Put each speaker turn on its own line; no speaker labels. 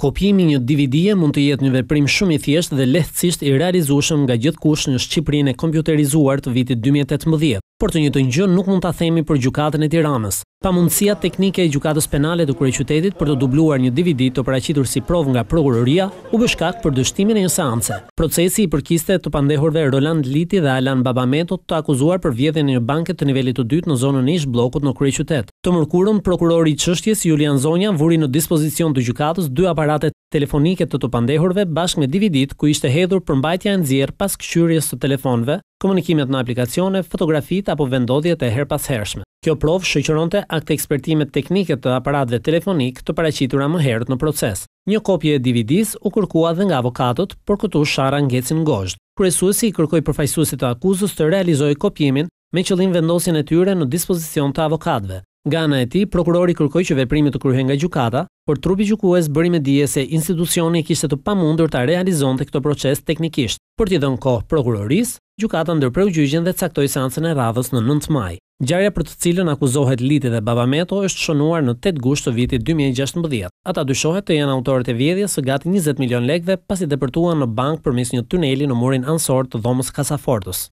Kopjimi një DVD-e mund të jetë një veprim shumë i thjeshtë dhe lehtësisht i realizueshëm nga gjithkush në Shqipërinë e kompjuterizuar të vitit 2018 por të një të njënë nuk mund të themi për gjukatën e tiranës. Pa mundësia teknike e gjukatës penale të kërë qytetit për të dubluar një DVD të paracitur si provë nga prokuroria, u bëshkak për dështimin e një seance. Procesi i përkiste të pandehurve Roland Liti dhe Alan Babameto të akuzuar për vjedhjen e një banket të nivelit të dytë në zonën ish blokut në kërë qytet. Të mërkurën, prokurori qështjes Julian Zonja vuri në dispozicion të gjukatës dy aparatet telefonike të të pandehurve bashkë me DVD-t ku ishte hedhur përmbajtja në zjerë pas këshyrjes komunikimet në aplikacione, fotografit apo vendodhjet e her pas hershme. Kjo provë shëqëron të akte ekspertimet teknike të aparatve telefonik të paracitura më herët në proces. Një kopje e DVD-s u kërkua dhe nga avokatot, por këtu shara ngecin në gojtë. i kërkoj përfajsusit të akuzus të realizojë kopjimin me qëllim vendosin e tyre në dispozicion të avokatve. Nga ana e tij, prokurori kërkoi që veprimi të kryhej nga gjykata, por trupi gjykues bëri me dije se institucioni kishte të pamundur ta realizonte këtë proces teknikisht. Për t'i dhënë kohë prokurorisë, gjykata ndërpreu gjyqjen dhe caktoi seancën e radhës në 9 maj. Gjarja për të cilën akuzohet Liti dhe Babameto është shënuar në 8 gusht të vitit 2016. Ata dyshohet të jenë autorët e vjedhjes së gati 20 milion lekëve pasi depërtuan në bank përmes një tuneli në murin ansor të dhomës Kasafortës.